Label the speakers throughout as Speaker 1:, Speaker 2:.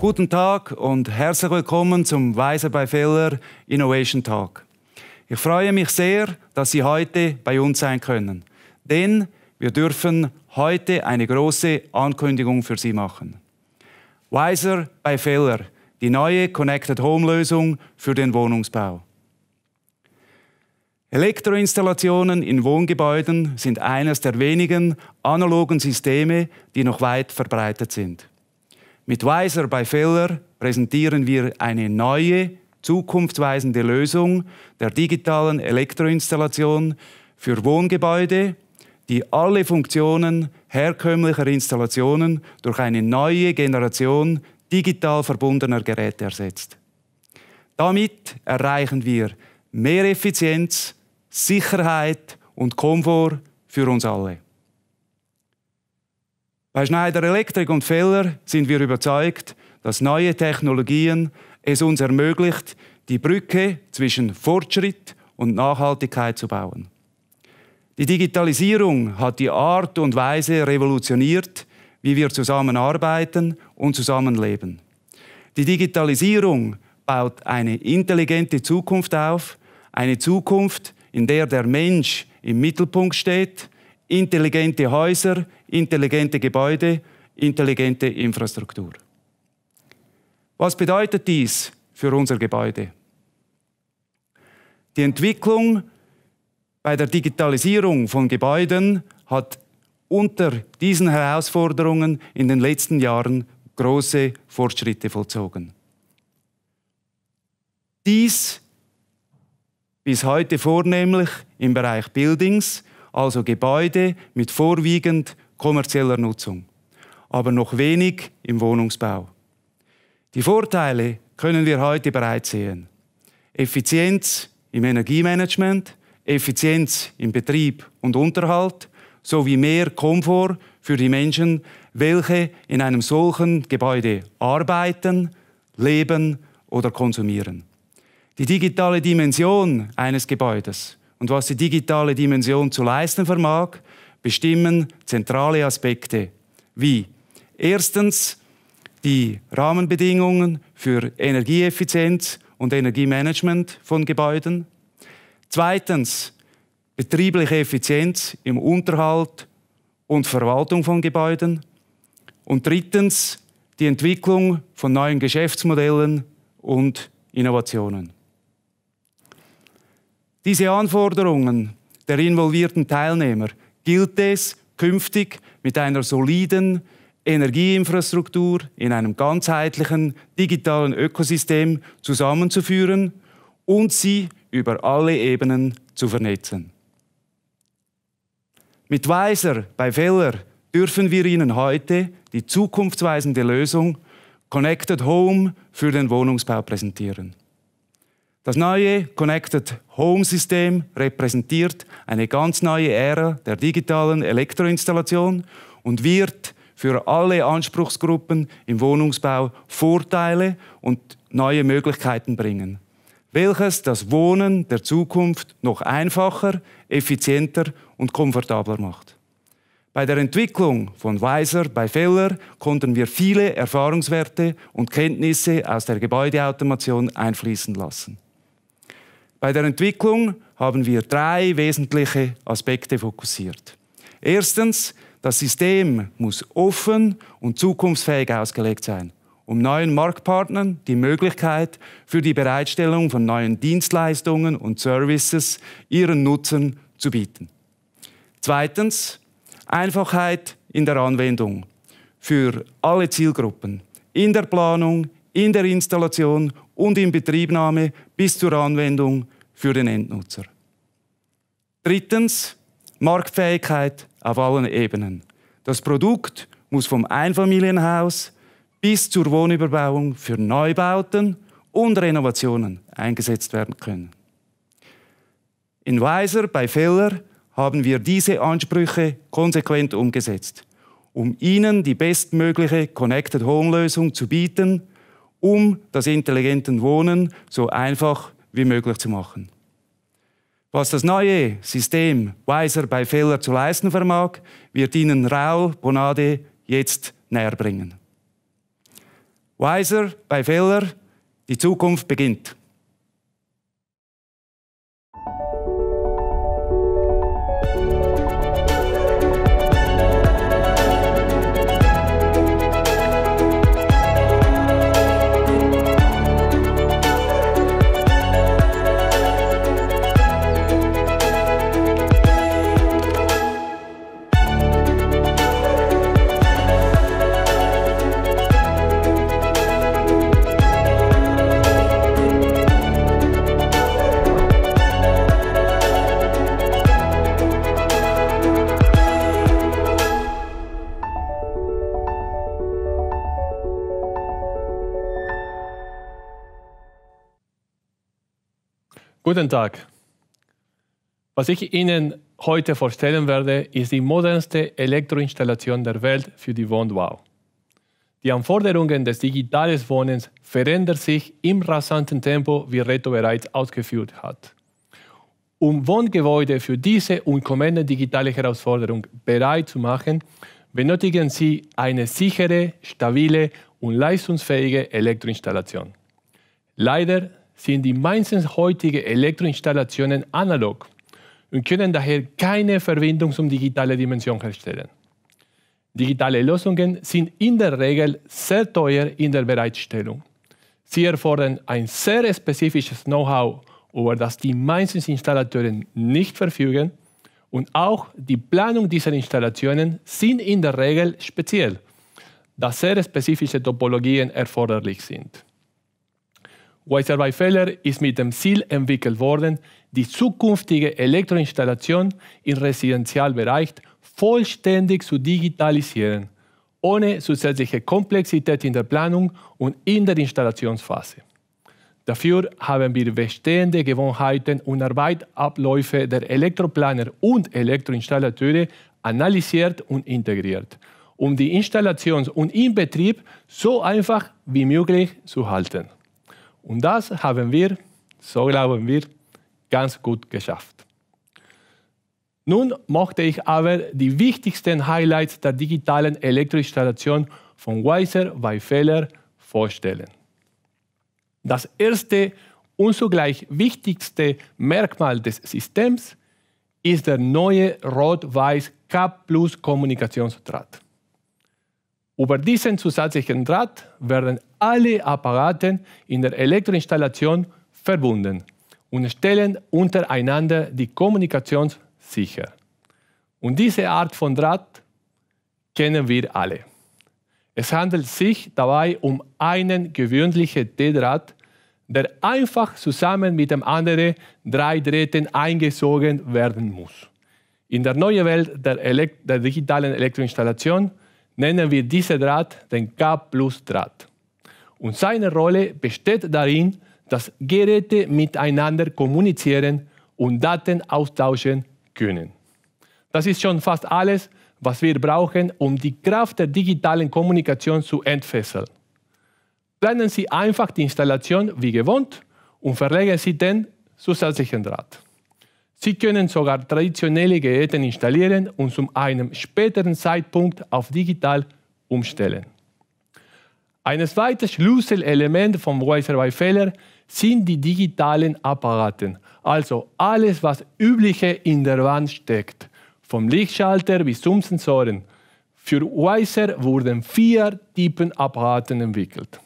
Speaker 1: Guten Tag und herzlich willkommen zum Weiser bei Feller Innovation Talk. Ich freue mich sehr, dass Sie heute bei uns sein können, denn wir dürfen heute eine große Ankündigung für Sie machen. Wiser bei Feller, die neue Connected Home Lösung für den Wohnungsbau. Elektroinstallationen in Wohngebäuden sind eines der wenigen analogen Systeme, die noch weit verbreitet sind. Mit Weiser bei Feller präsentieren wir eine neue, zukunftsweisende Lösung der digitalen Elektroinstallation für Wohngebäude, die alle Funktionen herkömmlicher Installationen durch eine neue Generation digital verbundener Geräte ersetzt. Damit erreichen wir mehr Effizienz, Sicherheit und Komfort für uns alle. Bei Schneider Elektrik und Feller sind wir überzeugt, dass neue Technologien es uns ermöglicht, die Brücke zwischen Fortschritt und Nachhaltigkeit zu bauen. Die Digitalisierung hat die Art und Weise revolutioniert, wie wir zusammenarbeiten und zusammenleben. Die Digitalisierung baut eine intelligente Zukunft auf, eine Zukunft, in der der Mensch im Mittelpunkt steht, intelligente Häuser, intelligente Gebäude, intelligente Infrastruktur. Was bedeutet dies für unser Gebäude? Die Entwicklung bei der Digitalisierung von Gebäuden hat unter diesen Herausforderungen in den letzten Jahren große Fortschritte vollzogen. Dies bis heute vornehmlich im Bereich Buildings, also Gebäude mit vorwiegend kommerzieller Nutzung, aber noch wenig im Wohnungsbau. Die Vorteile können wir heute bereits sehen. Effizienz im Energiemanagement, Effizienz im Betrieb und Unterhalt sowie mehr Komfort für die Menschen, welche in einem solchen Gebäude arbeiten, leben oder konsumieren. Die digitale Dimension eines Gebäudes und was die digitale Dimension zu leisten vermag, bestimmen zentrale Aspekte wie erstens die Rahmenbedingungen für Energieeffizienz und Energiemanagement von Gebäuden, zweitens betriebliche Effizienz im Unterhalt und Verwaltung von Gebäuden und drittens die Entwicklung von neuen Geschäftsmodellen und Innovationen. Diese Anforderungen der involvierten Teilnehmer gilt es, künftig mit einer soliden Energieinfrastruktur in einem ganzheitlichen digitalen Ökosystem zusammenzuführen und sie über alle Ebenen zu vernetzen. Mit Weiser bei Feller dürfen wir Ihnen heute die zukunftsweisende Lösung Connected Home für den Wohnungsbau präsentieren. Das neue Connected Home System repräsentiert eine ganz neue Ära der digitalen Elektroinstallation und wird für alle Anspruchsgruppen im Wohnungsbau Vorteile und neue Möglichkeiten bringen, welches das Wohnen der Zukunft noch einfacher, effizienter und komfortabler macht. Bei der Entwicklung von Weiser bei Feller konnten wir viele Erfahrungswerte und Kenntnisse aus der Gebäudeautomation einfließen lassen. Bei der Entwicklung haben wir drei wesentliche Aspekte fokussiert. Erstens, das System muss offen und zukunftsfähig ausgelegt sein, um neuen Marktpartnern die Möglichkeit für die Bereitstellung von neuen Dienstleistungen und Services ihren Nutzern zu bieten. Zweitens, Einfachheit in der Anwendung für alle Zielgruppen, in der Planung, in der Installation und Inbetriebnahme bis zur Anwendung für den Endnutzer. Drittens, Marktfähigkeit auf allen Ebenen. Das Produkt muss vom Einfamilienhaus bis zur Wohnüberbauung für Neubauten und Renovationen eingesetzt werden können. In Weiser bei Feller haben wir diese Ansprüche konsequent umgesetzt, um Ihnen die bestmögliche Connected Home Lösung zu bieten um das intelligente Wohnen so einfach wie möglich zu machen. Was das neue System Weiser bei Fehler zu leisten vermag, wird Ihnen Raul Bonade jetzt näher bringen. Weiser bei Fehler, die Zukunft beginnt.
Speaker 2: Guten Tag. Was ich Ihnen heute vorstellen werde, ist die modernste Elektroinstallation der Welt für die Wohnbau. Die Anforderungen des digitalen Wohnens verändern sich im rasanten Tempo, wie Reto bereits ausgeführt hat. Um Wohngebäude für diese und kommende digitale Herausforderung bereit zu machen, benötigen Sie eine sichere, stabile und leistungsfähige Elektroinstallation. Leider sind die meisten heutigen Elektroinstallationen analog und können daher keine Verbindung zum digitalen Dimension herstellen. Digitale Lösungen sind in der Regel sehr teuer in der Bereitstellung. Sie erfordern ein sehr spezifisches Know-how, über das die meisten Installateure nicht verfügen und auch die Planung dieser Installationen sind in der Regel speziell, da sehr spezifische Topologien erforderlich sind. Weiser by Feller ist mit dem Ziel entwickelt worden, die zukünftige Elektroinstallation im Residenzialbereich vollständig zu digitalisieren, ohne zusätzliche Komplexität in der Planung und in der Installationsphase. Dafür haben wir bestehende Gewohnheiten und Arbeitabläufe der Elektroplaner und Elektroinstallateure analysiert und integriert, um die Installations- und Inbetrieb so einfach wie möglich zu halten. Und das haben wir, so glauben wir, ganz gut geschafft. Nun möchte ich aber die wichtigsten Highlights der digitalen Elektroinstallation von Weiser bei Feller vorstellen. Das erste und zugleich wichtigste Merkmal des Systems ist der neue Rot-Weiß K Plus Kommunikationsdraht. Über diesen zusätzlichen Draht werden alle Apparate in der Elektroinstallation verbunden und stellen untereinander die Kommunikation sicher. Und diese Art von Draht kennen wir alle. Es handelt sich dabei um einen gewöhnlichen T-Draht, der einfach zusammen mit dem anderen drei Drähten eingezogen werden muss. In der neuen Welt der, Elekt der digitalen Elektroinstallation nennen wir diesen Draht den K-Plus-Draht. Und seine Rolle besteht darin, dass Geräte miteinander kommunizieren und Daten austauschen können. Das ist schon fast alles, was wir brauchen, um die Kraft der digitalen Kommunikation zu entfesseln. Planen Sie einfach die Installation wie gewohnt und verlegen Sie den zusätzlichen Draht. Sie können sogar traditionelle Geräte installieren und zu einem späteren Zeitpunkt auf digital umstellen. Ein zweites Schlüsselelement vom Wiser by Feller sind die digitalen Apparate, also alles, was übliche in der Wand steckt, vom Lichtschalter bis zum Sensoren. Für Wiser wurden vier Typen Apparaten entwickelt.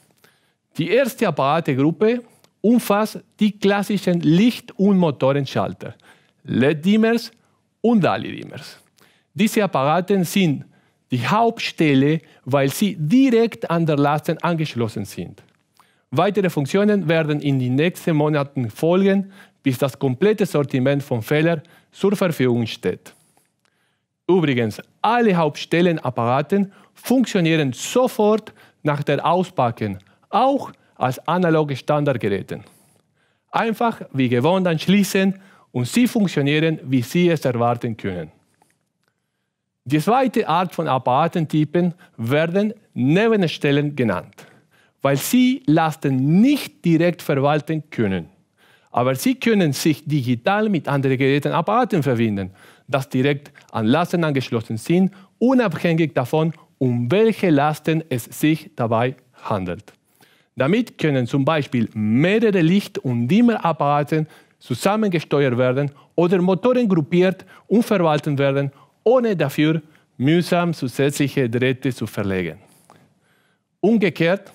Speaker 2: Die erste Apparategruppe umfasst die klassischen Licht- und Motorenschalter – LED-Dimmers und ALI-Dimmers. Diese Apparate sind die Hauptstelle, weil sie direkt an der Leisten angeschlossen sind. Weitere Funktionen werden in den nächsten Monaten folgen, bis das komplette Sortiment von Feller zur Verfügung steht. Übrigens, alle Hauptstellenapparate funktionieren sofort nach der Auspacken, auch als analoge Standardgeräte. Einfach wie gewohnt anschließen und sie funktionieren, wie sie es erwarten können. Die zweite Art von Apparatentypen werden Nebenstellen genannt, weil sie Lasten nicht direkt verwalten können. Aber sie können sich digital mit anderen Geräten Apparaten verbinden, das direkt an Lasten angeschlossen sind, unabhängig davon, um welche Lasten es sich dabei handelt. Damit können zum Beispiel mehrere Licht- und Dimmerapparaten zusammengesteuert werden oder Motoren gruppiert und verwaltet werden, ohne dafür mühsam zusätzliche Drähte zu verlegen. Umgekehrt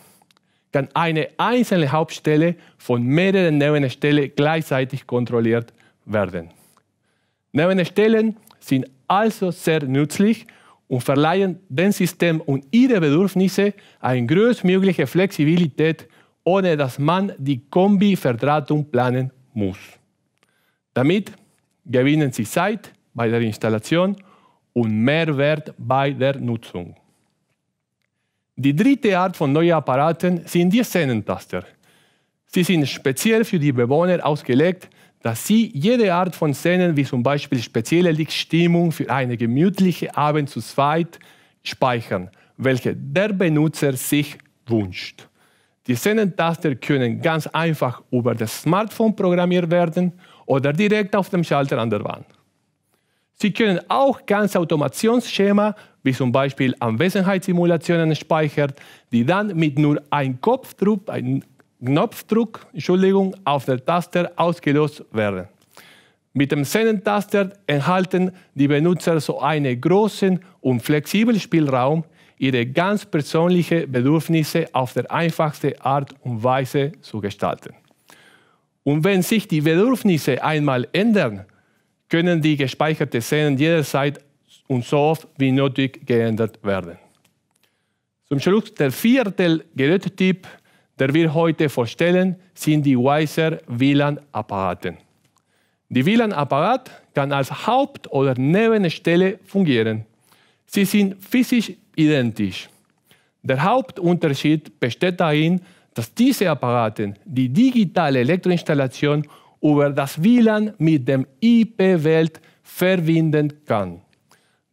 Speaker 2: kann eine einzelne Hauptstelle von mehreren Nebenstellen gleichzeitig kontrolliert werden. Nebenstellen sind also sehr nützlich und verleihen dem System und ihre Bedürfnisse eine größtmögliche Flexibilität, ohne dass man die Kombi-Verdrahtung planen muss. Damit gewinnen Sie Zeit bei der Installation und Mehrwert bei der Nutzung. Die dritte Art von neuen Apparaten sind die Szenentaster. Sie sind speziell für die Bewohner ausgelegt, dass sie jede Art von Szenen, wie zum Beispiel spezielle Lichtstimmung für einen gemütlichen Abend zu zweit, speichern, welche der Benutzer sich wünscht. Die Szenentaster können ganz einfach über das Smartphone programmiert werden oder direkt auf dem Schalter an der Wand. Sie können auch ganze Automationsschema, wie zum Beispiel Anwesenheitssimulationen speichern, die dann mit nur einem Kopfdruck, einem Knopfdruck Entschuldigung, auf der Taste ausgelöst werden. Mit dem Sendentaster erhalten die Benutzer so einen großen und flexiblen Spielraum, ihre ganz persönlichen Bedürfnisse auf der einfachste Art und Weise zu gestalten. Und wenn sich die Bedürfnisse einmal ändern, können die gespeicherten Szenen jederzeit und so oft wie nötig geändert werden. Zum Schluss, der vierte Gerätetipp, der wir heute vorstellen, sind die Weiser WLAN-Apparaten. Die WLAN-Apparat kann als Haupt- oder Nebenstelle fungieren. Sie sind physisch identisch. Der Hauptunterschied besteht darin, dass diese Apparate die digitale Elektroinstallation über das WLAN mit dem IP-Welt verbinden kann.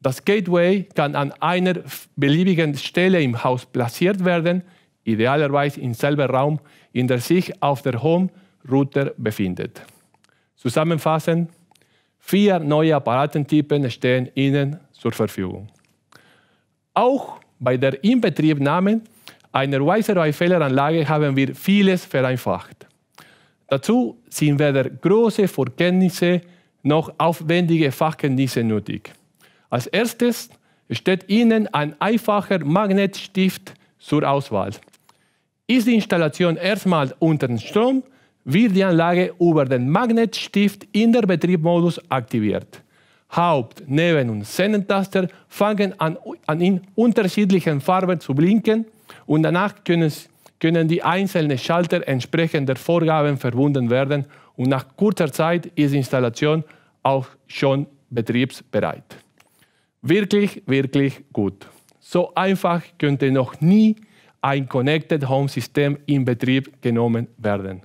Speaker 2: Das Gateway kann an einer beliebigen Stelle im Haus platziert werden, idealerweise im selben Raum, in der sich auf der Home-Router befindet. Zusammenfassend, vier neue Apparatentypen stehen Ihnen zur Verfügung. Auch bei der Inbetriebnahme einer Weiserei-Fehleranlage haben wir vieles vereinfacht. Dazu sind weder große Vorkenntnisse noch aufwendige Fachkenntnisse nötig. Als erstes steht Ihnen ein einfacher Magnetstift zur Auswahl. Ist die Installation erstmal unter Strom, wird die Anlage über den Magnetstift in der Betriebmodus aktiviert. Haupt-, Neben- und Sennentaster fangen an, an in unterschiedlichen Farben zu blinken und danach können, können die einzelnen Schalter entsprechend der Vorgaben verbunden werden und nach kurzer Zeit ist die Installation auch schon betriebsbereit. Wirklich, wirklich gut. So einfach könnte noch nie ein Connected Home System in Betrieb genommen werden.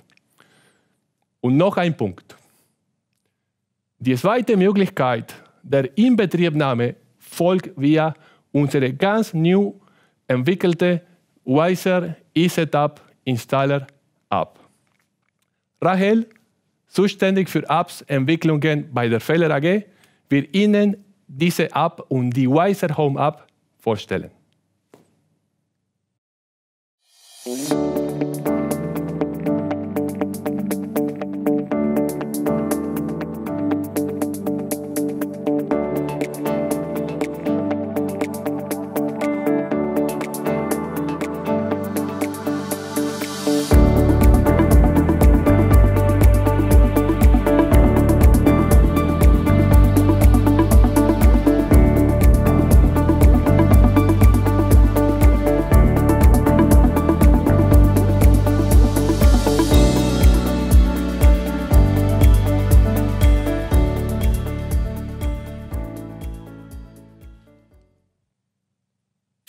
Speaker 2: Und noch ein Punkt. Die zweite Möglichkeit der Inbetriebnahme folgt via unsere ganz neu entwickelte Wiser E-Setup Installer App. Rahel, zuständig für Apps-Entwicklungen bei der Feller AG, wird Ihnen diese App und die Wiser Home App vorstellen.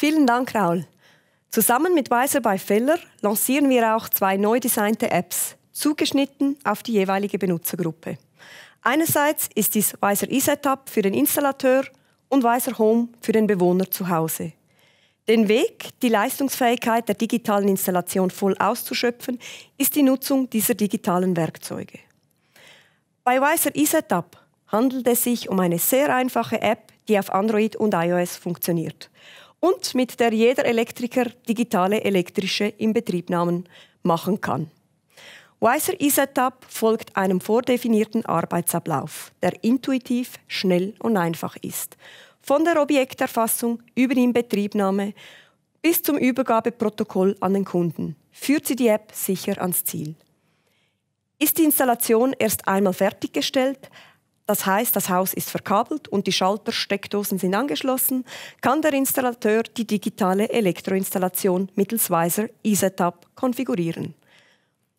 Speaker 3: Vielen Dank, Raul. Zusammen mit Weiser bei Feller lancieren wir auch zwei neu designte Apps, zugeschnitten auf die jeweilige Benutzergruppe. Einerseits ist dies Weiser eSetup für den Installateur und Weiser Home für den Bewohner zu Hause. Den Weg, die Leistungsfähigkeit der digitalen Installation voll auszuschöpfen, ist die Nutzung dieser digitalen Werkzeuge. Bei Weiser eSetup handelt es sich um eine sehr einfache App, die auf Android und iOS funktioniert und mit der jeder Elektriker digitale elektrische Inbetriebnahmen machen kann. Wiser E-Setup folgt einem vordefinierten Arbeitsablauf, der intuitiv, schnell und einfach ist. Von der Objekterfassung über die Inbetriebnahme bis zum Übergabeprotokoll an den Kunden führt sie die App sicher ans Ziel. Ist die Installation erst einmal fertiggestellt, das heißt, das Haus ist verkabelt und die Schaltersteckdosen sind angeschlossen, kann der Installateur die digitale Elektroinstallation mittels Weiser eSetup konfigurieren.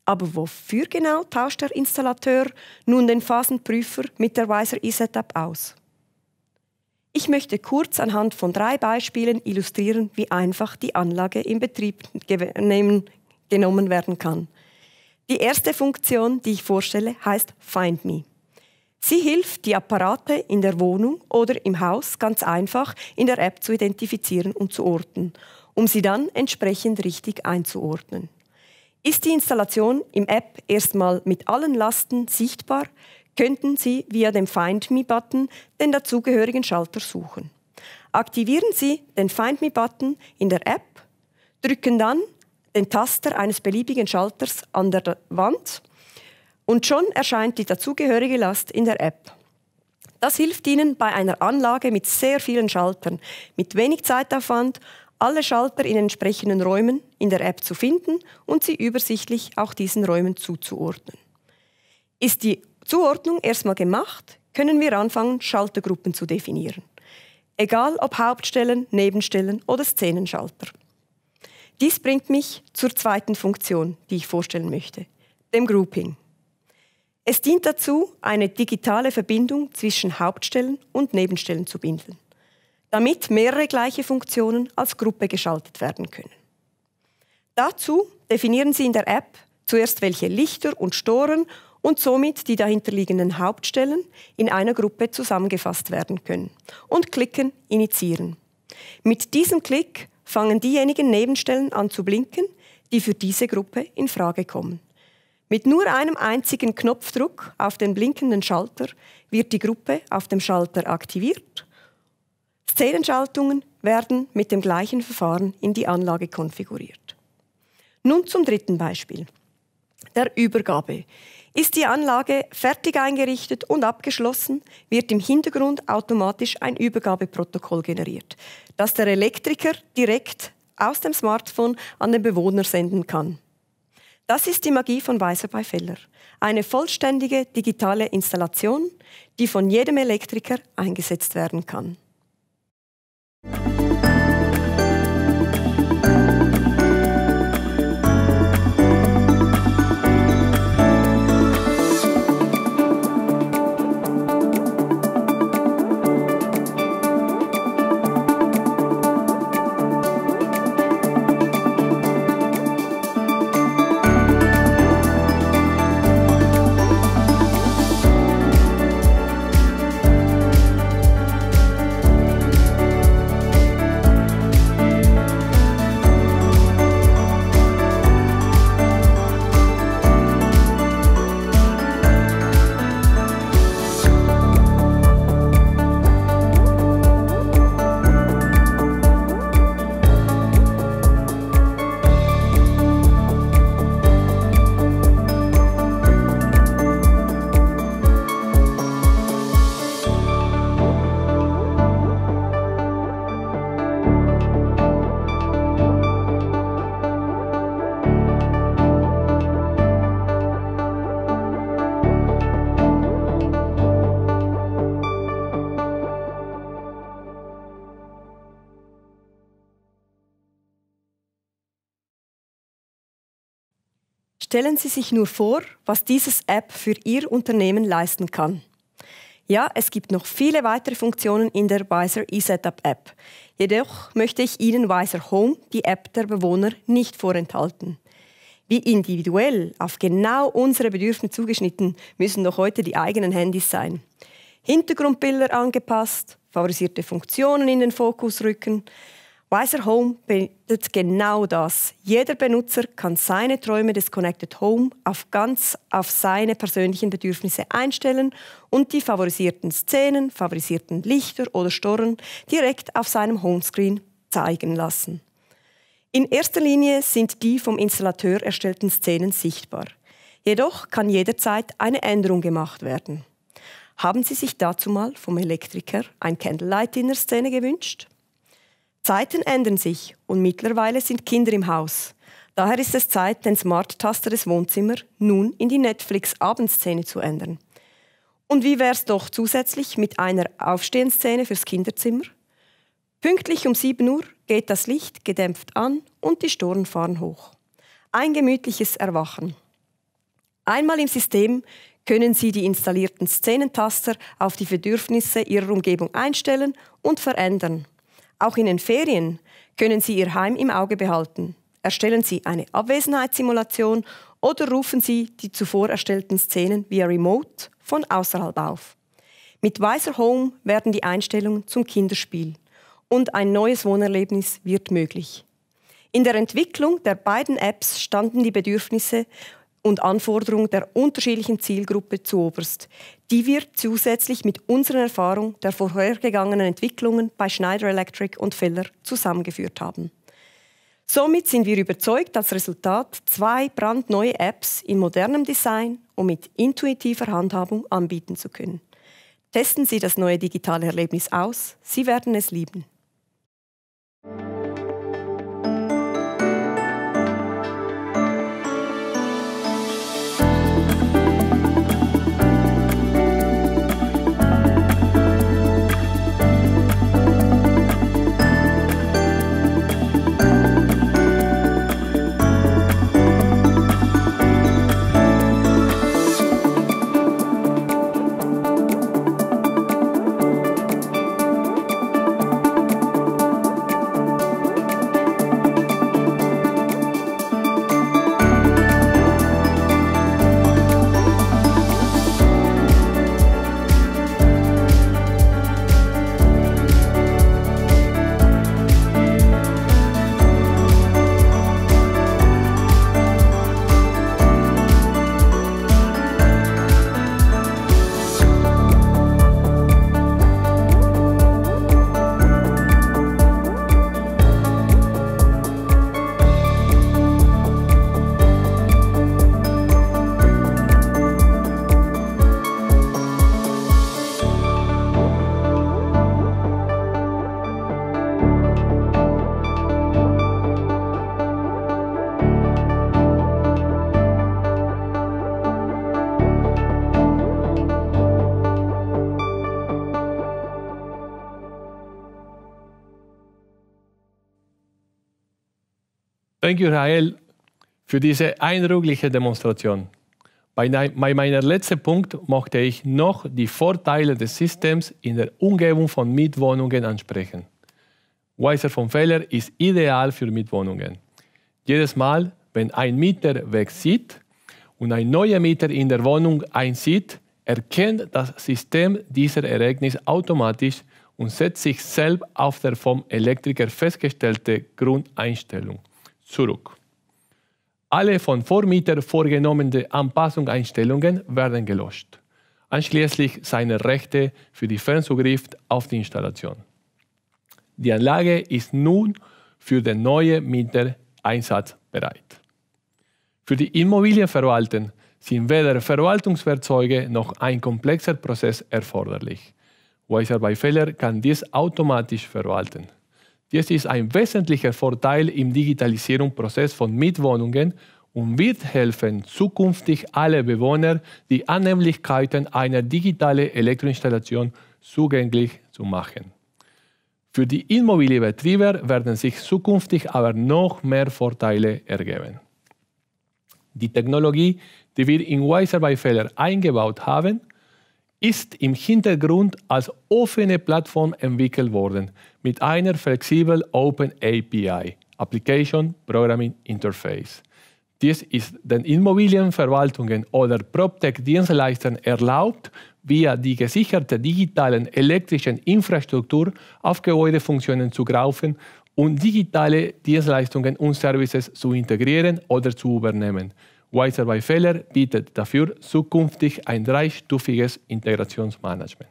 Speaker 3: Aber wofür genau tauscht der Installateur nun den Phasenprüfer mit der Weiser eSetup aus? Ich möchte kurz anhand von drei Beispielen illustrieren, wie einfach die Anlage in Betrieb genommen werden kann. Die erste Funktion, die ich vorstelle, heißt Find Me. Sie hilft, die Apparate in der Wohnung oder im Haus ganz einfach in der App zu identifizieren und zu orten, um sie dann entsprechend richtig einzuordnen. Ist die Installation im App erstmal mit allen Lasten sichtbar, könnten Sie via dem Find Me-Button den dazugehörigen Schalter suchen. Aktivieren Sie den Find Me-Button in der App, drücken dann den Taster eines beliebigen Schalters an der Wand und schon erscheint die dazugehörige Last in der App. Das hilft Ihnen bei einer Anlage mit sehr vielen Schaltern, mit wenig Zeitaufwand, alle Schalter in entsprechenden Räumen in der App zu finden und sie übersichtlich auch diesen Räumen zuzuordnen. Ist die Zuordnung erstmal gemacht, können wir anfangen, Schaltergruppen zu definieren. Egal ob Hauptstellen, Nebenstellen oder Szenenschalter. Dies bringt mich zur zweiten Funktion, die ich vorstellen möchte, dem Grouping. Es dient dazu, eine digitale Verbindung zwischen Hauptstellen und Nebenstellen zu binden, damit mehrere gleiche Funktionen als Gruppe geschaltet werden können. Dazu definieren Sie in der App zuerst welche Lichter und Storen und somit die dahinterliegenden Hauptstellen in einer Gruppe zusammengefasst werden können und klicken Initiieren. Mit diesem Klick fangen diejenigen Nebenstellen an zu blinken, die für diese Gruppe in Frage kommen. Mit nur einem einzigen Knopfdruck auf den blinkenden Schalter wird die Gruppe auf dem Schalter aktiviert. Szenenschaltungen werden mit dem gleichen Verfahren in die Anlage konfiguriert. Nun zum dritten Beispiel, der Übergabe. Ist die Anlage fertig eingerichtet und abgeschlossen, wird im Hintergrund automatisch ein Übergabeprotokoll generiert, das der Elektriker direkt aus dem Smartphone an den Bewohner senden kann. Das ist die Magie von Weiser bei Feller. Eine vollständige digitale Installation, die von jedem Elektriker eingesetzt werden kann. Stellen Sie sich nur vor, was dieses App für Ihr Unternehmen leisten kann. Ja, es gibt noch viele weitere Funktionen in der Wiser eSetup App. Jedoch möchte ich Ihnen Wiser Home, die App der Bewohner, nicht vorenthalten. Wie individuell, auf genau unsere Bedürfnisse zugeschnitten, müssen doch heute die eigenen Handys sein. Hintergrundbilder angepasst, favorisierte Funktionen in den Fokus rücken, Wiser Home bietet genau das. Jeder Benutzer kann seine Träume des Connected Home auf ganz auf seine persönlichen Bedürfnisse einstellen und die favorisierten Szenen, favorisierten Lichter oder Storen direkt auf seinem Homescreen zeigen lassen. In erster Linie sind die vom Installateur erstellten Szenen sichtbar. Jedoch kann jederzeit eine Änderung gemacht werden. Haben Sie sich dazu mal vom Elektriker ein Candlelight-Dinner-Szene gewünscht? Zeiten ändern sich und mittlerweile sind Kinder im Haus. Daher ist es Zeit, den Smart-Taster des Wohnzimmers nun in die Netflix-Abendszene zu ändern. Und wie wäre es doch zusätzlich mit einer Aufstehenszene fürs Kinderzimmer? Pünktlich um 7 Uhr geht das Licht gedämpft an und die Storen fahren hoch. Ein gemütliches Erwachen. Einmal im System können Sie die installierten Szenentaster auf die Bedürfnisse Ihrer Umgebung einstellen und verändern. Auch in den Ferien können Sie Ihr Heim im Auge behalten. Erstellen Sie eine Abwesenheitssimulation oder rufen Sie die zuvor erstellten Szenen via Remote von außerhalb auf. Mit Weiser Home werden die Einstellungen zum Kinderspiel und ein neues Wohnerlebnis wird möglich. In der Entwicklung der beiden Apps standen die Bedürfnisse und Anforderungen der unterschiedlichen Zielgruppe zu Oberst, die wir zusätzlich mit unseren Erfahrungen der vorhergegangenen Entwicklungen bei Schneider Electric und Feller zusammengeführt haben. Somit sind wir überzeugt, als Resultat zwei brandneue Apps in modernem Design und mit intuitiver Handhabung anbieten zu können. Testen Sie das neue digitale Erlebnis aus, Sie werden es lieben.
Speaker 2: Danke, Rael, für diese eindrückliche Demonstration. Bei, meinem letzten Punkt möchte ich noch die Vorteile des Systems in der Umgebung von Mietwohnungen ansprechen. Weiser von Fehler ist ideal für Mietwohnungen. Jedes Mal, wenn ein Mieter wegzieht und ein neuer Mieter in der Wohnung einzieht, erkennt das System dieser Ereignis automatisch und setzt sich selbst auf der vom Elektriker festgestellte Grundeinstellung zurück. Alle von Vormieter vorgenommene Anpassungseinstellungen werden gelöscht, Anschließend seine Rechte für die Fernzugriff auf die Installation. Die Anlage ist nun für den neuen Mieter einsatzbereit. Für die Immobilienverwaltung sind weder Verwaltungswerkzeuge noch ein komplexer Prozess erforderlich. Weiser bei Feller kann dies automatisch verwalten. Dies ist ein wesentlicher Vorteil im Digitalisierungsprozess von Mietwohnungen und wird helfen, zukünftig alle Bewohner die Annehmlichkeiten einer digitalen Elektroinstallation zugänglich zu machen. Für die Immobilienbetreiber werden sich zukünftig aber noch mehr Vorteile ergeben. Die Technologie, die wir in Wiser bei Feller eingebaut haben, ist im Hintergrund als offene Plattform entwickelt worden mit einer flexiblen Open API, Application Programming Interface. Dies ist den Immobilienverwaltungen oder PropTech-Dienstleistern erlaubt, via die gesicherte digitalen elektrischen Infrastruktur auf Gebäudefunktionen zu graufen und digitale Dienstleistungen und Services zu integrieren oder zu übernehmen. Wiser by Feller bietet dafür zukünftig ein dreistufiges Integrationsmanagement.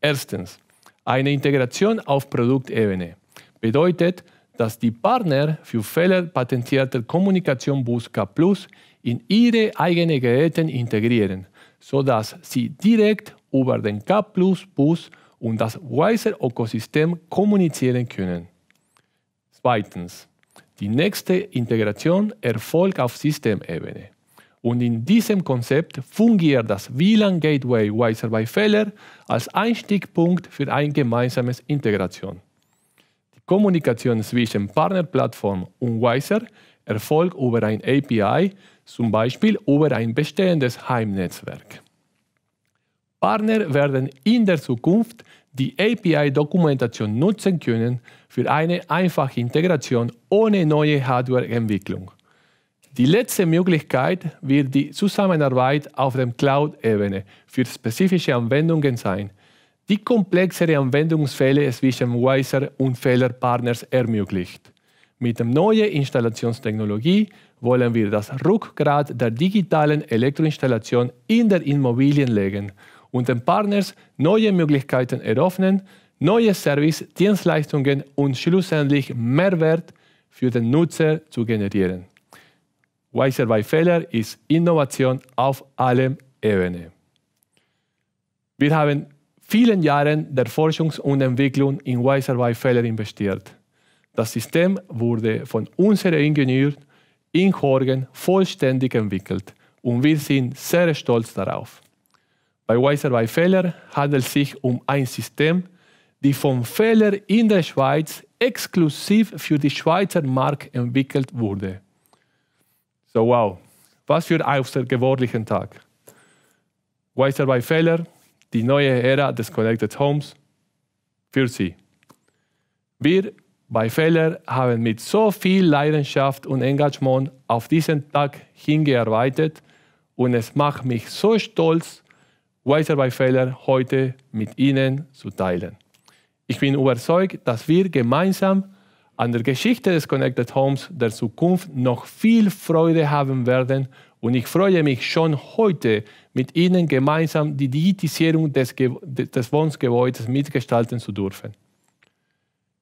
Speaker 2: Erstens, eine Integration auf Produktebene bedeutet, dass die Partner für Fehler patentierter Kommunikation Busca Plus in ihre eigenen Geräte integrieren, sodass sie direkt über den K Plus Bus und das Wiser Ökosystem kommunizieren können. Zweitens. Die nächste Integration erfolgt auf Systemebene. Und in diesem Konzept fungiert das WLAN Gateway Wiser by Feller als Einstiegspunkt für eine gemeinsame Integration. Die Kommunikation zwischen Partnerplattform und Wiser erfolgt über ein API, zum Beispiel über ein bestehendes Heimnetzwerk. Partner werden in der Zukunft die API-Dokumentation nutzen können für eine einfache Integration ohne neue Hardware-Entwicklung. Die letzte Möglichkeit wird die Zusammenarbeit auf der Cloud-Ebene für spezifische Anwendungen sein, die komplexere Anwendungsfälle zwischen Wiser und Fehlerpartners ermöglicht. Mit der neuen Installationstechnologie wollen wir das Rückgrat der digitalen Elektroinstallation in der Immobilien legen und den Partners neue Möglichkeiten eröffnen, neue Service, Dienstleistungen und schlussendlich Mehrwert für den Nutzer zu generieren. Weiser bei Fehler ist Innovation auf allen Ebenen. Wir haben vielen Jahren der Forschungs- und Entwicklung in Weiser by Feller investiert. Das System wurde von unseren Ingenieuren in Horgen vollständig entwickelt und wir sind sehr stolz darauf. Bei Weiser bei Fehler handelt es sich um ein System, die von Fehler in der Schweiz exklusiv für die Schweizer Markt entwickelt wurde. So wow, was für ein außergewöhnlichen Tag. Weiser bei Fehler, die neue Ära des Connected Homes für Sie. Wir bei Fehler haben mit so viel Leidenschaft und Engagement auf diesen Tag hingearbeitet und es macht mich so stolz, Weiser bei Fehler heute mit Ihnen zu teilen. Ich bin überzeugt, dass wir gemeinsam an der Geschichte des Connected Homes der Zukunft noch viel Freude haben werden und ich freue mich schon heute, mit Ihnen gemeinsam die Digitisierung des, Ge des Wohngebäudes mitgestalten zu dürfen.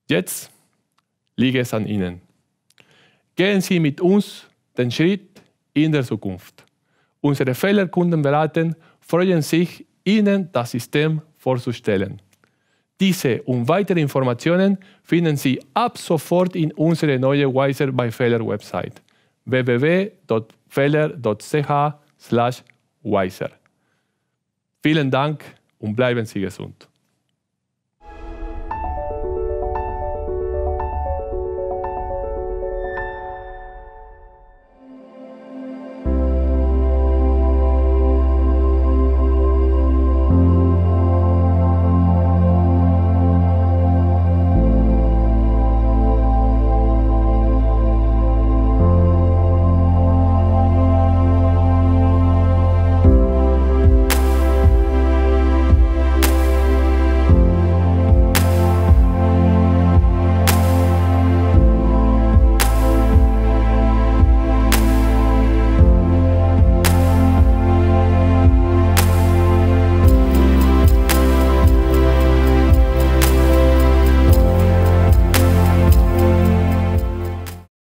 Speaker 2: Jetzt liegt es an Ihnen. Gehen Sie mit uns den Schritt in der Zukunft. Unsere Fehlerkunden beraten freuen sich, Ihnen das System vorzustellen. Diese und weitere Informationen finden Sie ab sofort in unserer neuen Wiser by Feller Website www.feller.ch/wiser. Vielen Dank und bleiben Sie gesund.